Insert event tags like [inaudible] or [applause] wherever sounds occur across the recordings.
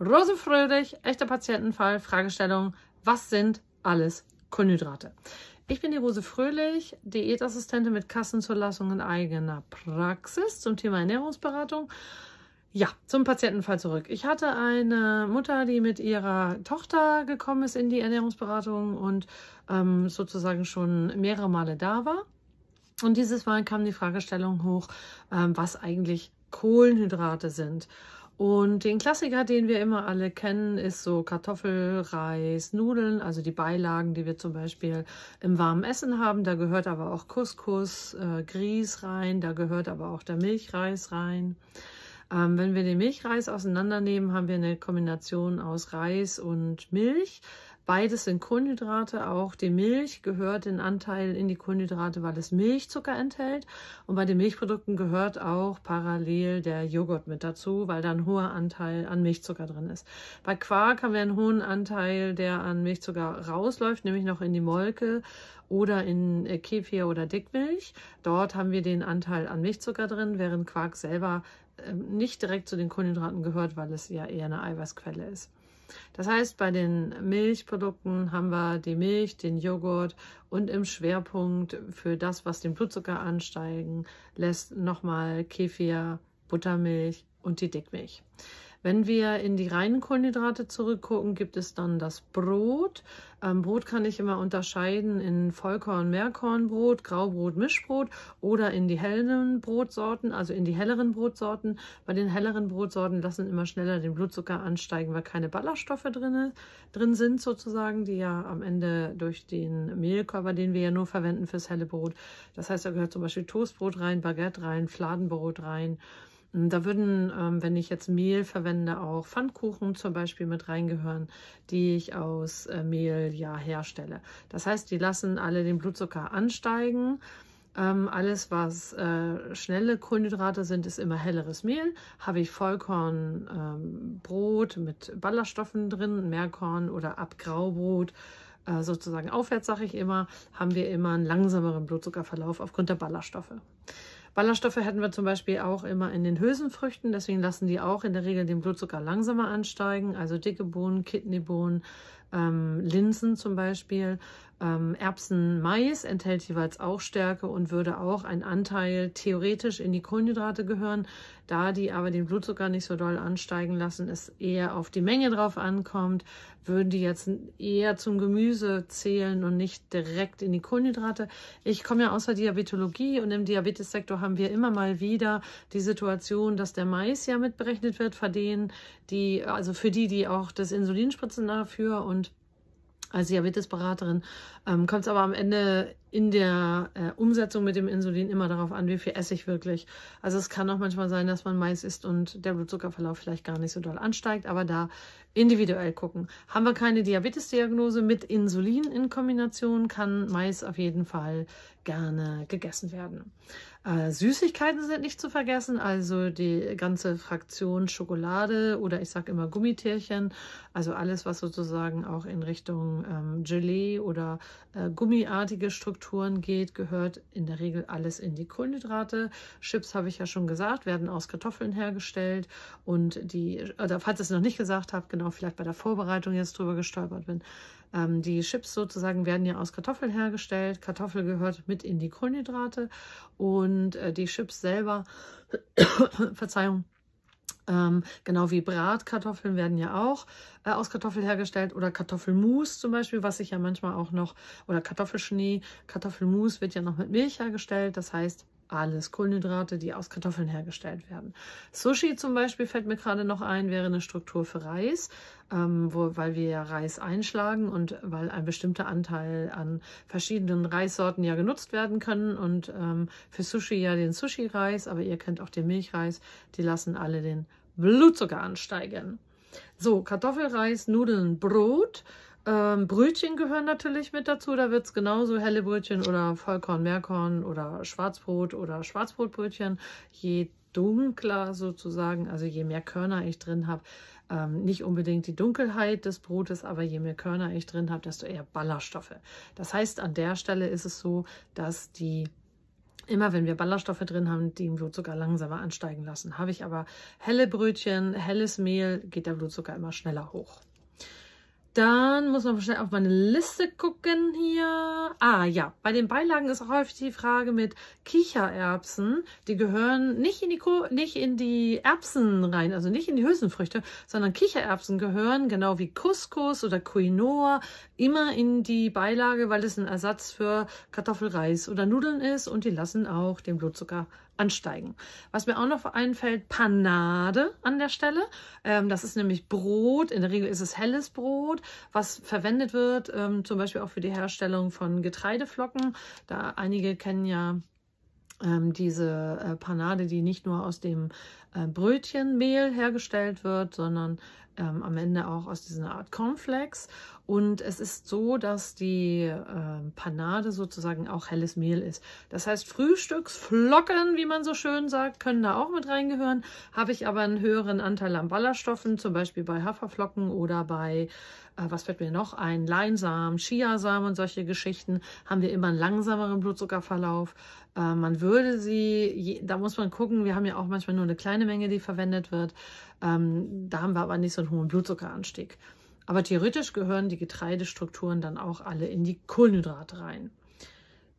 Rose Fröhlich, echter Patientenfall, Fragestellung, was sind alles Kohlenhydrate? Ich bin die Rose Fröhlich, Diätassistentin mit Kassenzulassung in eigener Praxis zum Thema Ernährungsberatung. Ja, zum Patientenfall zurück. Ich hatte eine Mutter, die mit ihrer Tochter gekommen ist in die Ernährungsberatung und ähm, sozusagen schon mehrere Male da war. Und dieses Mal kam die Fragestellung hoch, ähm, was eigentlich Kohlenhydrate sind. Und den Klassiker, den wir immer alle kennen, ist so Kartoffel, Reis, Nudeln, also die Beilagen, die wir zum Beispiel im warmen Essen haben. Da gehört aber auch Couscous, äh, Grieß rein, da gehört aber auch der Milchreis rein. Ähm, wenn wir den Milchreis auseinandernehmen, haben wir eine Kombination aus Reis und Milch. Beides sind Kohlenhydrate. Auch die Milch gehört den Anteil in die Kohlenhydrate, weil es Milchzucker enthält. Und bei den Milchprodukten gehört auch parallel der Joghurt mit dazu, weil da ein hoher Anteil an Milchzucker drin ist. Bei Quark haben wir einen hohen Anteil, der an Milchzucker rausläuft, nämlich noch in die Molke oder in äh, Kefir oder Dickmilch. Dort haben wir den Anteil an Milchzucker drin, während Quark selber ähm, nicht direkt zu den Kohlenhydraten gehört, weil es ja eher eine Eiweißquelle ist. Das heißt, bei den Milchprodukten haben wir die Milch, den Joghurt und im Schwerpunkt für das, was den Blutzucker ansteigen lässt, nochmal Kefir, Buttermilch und die Dickmilch. Wenn wir in die reinen Kohlenhydrate zurückgucken, gibt es dann das Brot. Ähm, Brot kann ich immer unterscheiden in Vollkorn, Mehrkornbrot, Graubrot, Mischbrot oder in die hellen Brotsorten, also in die helleren Brotsorten. Bei den helleren Brotsorten lassen immer schneller den Blutzucker ansteigen, weil keine Ballaststoffe drin, drin sind sozusagen, die ja am Ende durch den Mehlkörper, den wir ja nur verwenden fürs helle Brot. Das heißt, da gehört zum Beispiel Toastbrot rein, Baguette rein, Fladenbrot rein. Da würden, ähm, wenn ich jetzt Mehl verwende, auch Pfannkuchen zum Beispiel mit reingehören, die ich aus äh, Mehl ja herstelle. Das heißt, die lassen alle den Blutzucker ansteigen. Ähm, alles, was äh, schnelle Kohlenhydrate sind, ist immer helleres Mehl. Habe ich Vollkornbrot ähm, mit Ballaststoffen drin, Meerkorn oder Abgraubrot, äh, sozusagen aufwärts, sage ich immer, haben wir immer einen langsameren Blutzuckerverlauf aufgrund der Ballaststoffe. Ballaststoffe hätten wir zum Beispiel auch immer in den Hülsenfrüchten, deswegen lassen die auch in der Regel den Blutzucker langsamer ansteigen, also dicke Bohnen, Kidneybohnen, ähm, Linsen zum Beispiel ähm, Erbsen, Mais enthält jeweils auch Stärke und würde auch ein Anteil theoretisch in die Kohlenhydrate gehören. Da die aber den Blutzucker nicht so doll ansteigen lassen, es eher auf die Menge drauf ankommt, würden die jetzt eher zum Gemüse zählen und nicht direkt in die Kohlenhydrate. Ich komme ja aus der Diabetologie und im Diabetessektor haben wir immer mal wieder die Situation, dass der Mais ja mitberechnet wird, für den, die, also für die, die auch das Insulin spritzen dafür und als Diabetesberaterin, ähm, kommt es aber am Ende in der äh, Umsetzung mit dem Insulin immer darauf an, wie viel esse ich wirklich. Also es kann auch manchmal sein, dass man Mais isst und der Blutzuckerverlauf vielleicht gar nicht so doll ansteigt, aber da individuell gucken. Haben wir keine Diabetesdiagnose mit Insulin in Kombination, kann Mais auf jeden Fall gerne gegessen werden. Äh, Süßigkeiten sind nicht zu vergessen, also die ganze Fraktion Schokolade oder ich sage immer Gummitierchen, also alles, was sozusagen auch in Richtung ähm, Gelee oder äh, gummiartige Strukturen Strukturen geht, gehört in der Regel alles in die Kohlenhydrate. Chips habe ich ja schon gesagt, werden aus Kartoffeln hergestellt und die, oder falls ich es noch nicht gesagt habe, genau vielleicht bei der Vorbereitung jetzt drüber gestolpert bin, ähm, die Chips sozusagen werden ja aus Kartoffeln hergestellt. Kartoffel gehört mit in die Kohlenhydrate und äh, die Chips selber, [coughs] Verzeihung, ähm, genau wie Bratkartoffeln werden ja auch äh, aus Kartoffeln hergestellt oder Kartoffelmus zum Beispiel, was ich ja manchmal auch noch, oder Kartoffelschnee, Kartoffelmus wird ja noch mit Milch hergestellt. Das heißt, alles Kohlenhydrate, die aus Kartoffeln hergestellt werden. Sushi zum Beispiel fällt mir gerade noch ein, wäre eine Struktur für Reis, ähm, wo, weil wir ja Reis einschlagen und weil ein bestimmter Anteil an verschiedenen Reissorten ja genutzt werden können und ähm, für Sushi ja den Sushi-Reis, aber ihr kennt auch den Milchreis, die lassen alle den Blutzucker ansteigen. So, Kartoffelreis, Nudeln, Brot. Ähm, Brötchen gehören natürlich mit dazu. Da wird es genauso helle Brötchen oder Vollkorn, Meerkorn oder Schwarzbrot oder Schwarzbrotbrötchen. Je dunkler sozusagen, also je mehr Körner ich drin habe, ähm, nicht unbedingt die Dunkelheit des Brotes, aber je mehr Körner ich drin habe, desto eher Ballaststoffe. Das heißt, an der Stelle ist es so, dass die immer wenn wir Ballaststoffe drin haben, den Blutzucker langsamer ansteigen lassen. Habe ich aber helle Brötchen, helles Mehl, geht der Blutzucker immer schneller hoch. Dann muss man schnell auf meine Liste gucken hier. Ah ja, bei den Beilagen ist auch häufig die Frage mit Kichererbsen. Die gehören nicht in die, Ko nicht in die Erbsen rein, also nicht in die Hülsenfrüchte, sondern Kichererbsen gehören, genau wie Couscous oder Quinoa, immer in die Beilage, weil es ein Ersatz für Kartoffelreis oder Nudeln ist und die lassen auch den Blutzucker ansteigen. Was mir auch noch einfällt, Panade an der Stelle. Ähm, das ist nämlich Brot, in der Regel ist es helles Brot, was verwendet wird, ähm, zum Beispiel auch für die Herstellung von Getreideflocken. Da einige kennen ja ähm, diese äh, Panade, die nicht nur aus dem äh, Brötchenmehl hergestellt wird, sondern ähm, am Ende auch aus dieser Art Cornflakes. Und es ist so, dass die äh, Panade sozusagen auch helles Mehl ist. Das heißt, Frühstücksflocken, wie man so schön sagt, können da auch mit reingehören. Habe ich aber einen höheren Anteil an Ballaststoffen, zum Beispiel bei Haferflocken oder bei, äh, was fällt mir noch ein, Leinsamen, Chiasamen und solche Geschichten, haben wir immer einen langsameren Blutzuckerverlauf. Äh, man würde sie, je, da muss man gucken, wir haben ja auch manchmal nur eine kleine Menge, die verwendet wird. Ähm, da haben wir aber nicht so einen hohen Blutzuckeranstieg. Aber theoretisch gehören die Getreidestrukturen dann auch alle in die Kohlenhydrate rein.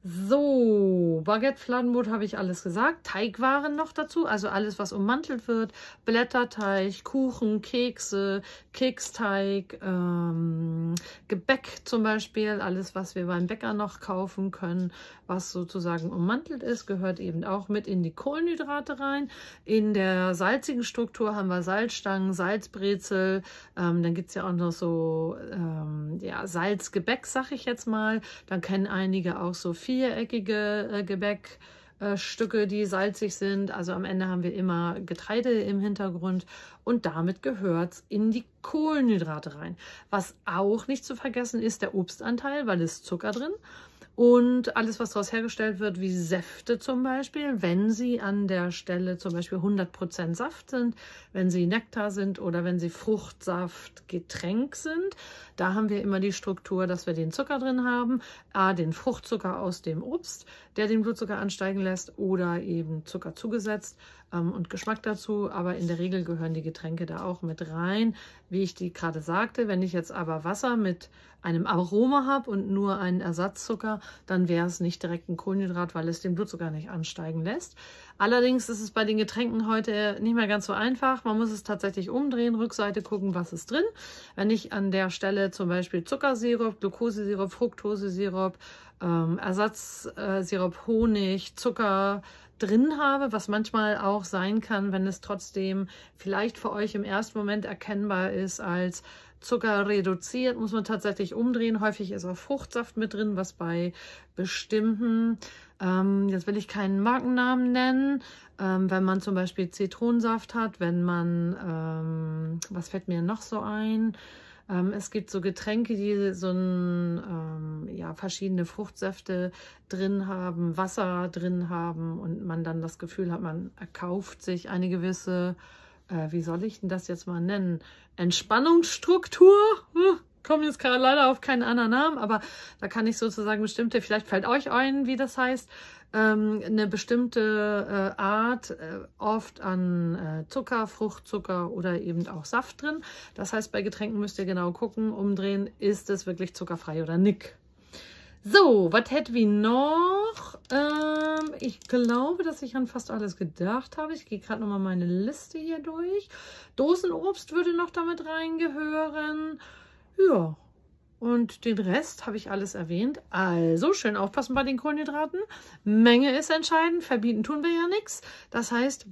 So, Baguette, Fladenbrot habe ich alles gesagt. Teigwaren noch dazu, also alles, was ummantelt wird. Blätterteig, Kuchen, Kekse, Keksteig, ähm, Gebäck zum Beispiel. Alles, was wir beim Bäcker noch kaufen können, was sozusagen ummantelt ist, gehört eben auch mit in die Kohlenhydrate rein. In der salzigen Struktur haben wir Salzstangen, Salzbrezel. Ähm, dann gibt es ja auch noch so ähm, ja, Salzgebäck, sag ich jetzt mal. Dann kennen einige auch so viel viereckige äh, Gebäckstücke, äh, die salzig sind. Also am Ende haben wir immer Getreide im Hintergrund und damit gehört es in die Kohlenhydrate rein. Was auch nicht zu vergessen ist der Obstanteil, weil es Zucker drin und alles, was daraus hergestellt wird, wie Säfte zum Beispiel, wenn sie an der Stelle zum Beispiel 100% Saft sind, wenn sie Nektar sind oder wenn sie Fruchtsaftgetränk sind, da haben wir immer die Struktur, dass wir den Zucker drin haben, A, den Fruchtzucker aus dem Obst, der den Blutzucker ansteigen lässt oder eben Zucker zugesetzt, ähm, und Geschmack dazu, aber in der Regel gehören die Getränke da auch mit rein. Wie ich die gerade sagte, wenn ich jetzt aber Wasser mit einem Aroma habe und nur einen Ersatzzucker, dann wäre es nicht direkt ein Kohlenhydrat, weil es den Blutzucker nicht ansteigen lässt. Allerdings ist es bei den Getränken heute nicht mehr ganz so einfach. Man muss es tatsächlich umdrehen, Rückseite gucken, was ist drin. Wenn ich an der Stelle zum Beispiel Zuckersirup, Glukosesirup, Fructosesirup, ähm, Ersatzsirup, Honig, Zucker, drin habe, was manchmal auch sein kann, wenn es trotzdem vielleicht für euch im ersten Moment erkennbar ist als Zucker reduziert, muss man tatsächlich umdrehen. Häufig ist auch Fruchtsaft mit drin, was bei bestimmten, ähm, jetzt will ich keinen Markennamen nennen, ähm, wenn man zum Beispiel Zitronensaft hat, wenn man, ähm, was fällt mir noch so ein, ähm, es gibt so Getränke, die so ein, ähm, ja, verschiedene Fruchtsäfte drin haben, Wasser drin haben und man dann das Gefühl hat, man erkauft sich eine gewisse, äh, wie soll ich denn das jetzt mal nennen, Entspannungsstruktur. Hm? komme jetzt gerade leider auf keinen anderen Namen, aber da kann ich sozusagen bestimmte, vielleicht fällt euch ein, wie das heißt, ähm, eine bestimmte äh, Art, äh, oft an äh, Zucker, Fruchtzucker oder eben auch Saft drin. Das heißt, bei Getränken müsst ihr genau gucken, umdrehen, ist es wirklich zuckerfrei oder nicht. So, was hätten wir noch? Ähm, ich glaube, dass ich an fast alles gedacht habe. Ich gehe gerade nochmal meine Liste hier durch. Dosenobst würde noch damit reingehören. Ja, und den Rest habe ich alles erwähnt. Also schön aufpassen bei den Kohlenhydraten. Menge ist entscheidend. Verbieten tun wir ja nichts. Das heißt,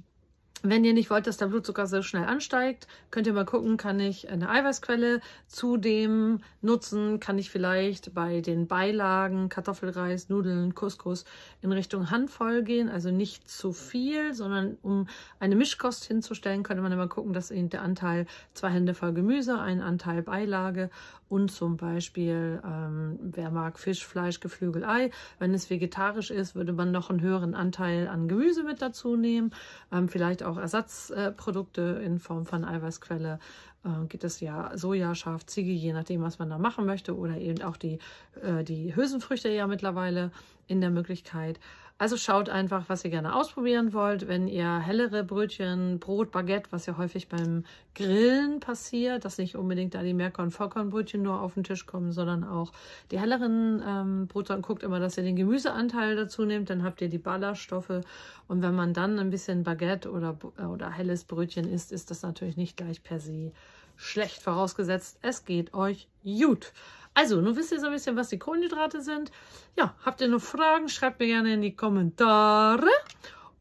wenn ihr nicht wollt, dass der Blutzucker so schnell ansteigt, könnt ihr mal gucken, kann ich eine Eiweißquelle zudem nutzen? Kann ich vielleicht bei den Beilagen Kartoffelreis, Nudeln, Couscous in Richtung Handvoll gehen? Also nicht zu viel, sondern um eine Mischkost hinzustellen, könnte man immer gucken, dass eben der Anteil zwei Hände voll Gemüse, ein Anteil Beilage und zum Beispiel, ähm, wer mag Fisch, Fleisch, Geflügel, Ei. Wenn es vegetarisch ist, würde man noch einen höheren Anteil an Gemüse mit dazu nehmen. Ähm, vielleicht auch auch Ersatzprodukte in Form von Eiweißquelle. Äh, gibt es ja Soja, Schaf, Ziege, je nachdem, was man da machen möchte. Oder eben auch die, äh, die Hülsenfrüchte ja mittlerweile in der Möglichkeit. Also schaut einfach, was ihr gerne ausprobieren wollt. Wenn ihr hellere Brötchen, Brot, Baguette, was ja häufig beim Grillen passiert, dass nicht unbedingt da die Mehrkorn-Vollkornbrötchen nur auf den Tisch kommen, sondern auch die helleren ähm, Brotsorten. Guckt immer, dass ihr den Gemüseanteil dazu nehmt, dann habt ihr die Ballaststoffe. Und wenn man dann ein bisschen Baguette oder, äh, oder helles Brötchen isst, ist das natürlich nicht gleich per se schlecht, vorausgesetzt es geht euch gut. Also, nun wisst ihr so ein bisschen, was die Kohlenhydrate sind. Ja, habt ihr noch Fragen, schreibt mir gerne in die Kommentare.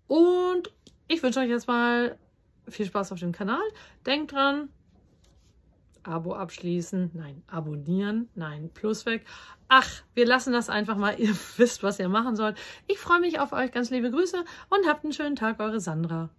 Und ich wünsche euch jetzt mal viel Spaß auf dem Kanal. Denkt dran, Abo abschließen, nein, abonnieren, nein, plus weg. Ach, wir lassen das einfach mal. [laughs] Ihr wisst, was ihr machen sollt. Ich freue mich auf euch. Ganz liebe Grüße und habt einen schönen Tag, eure Sandra.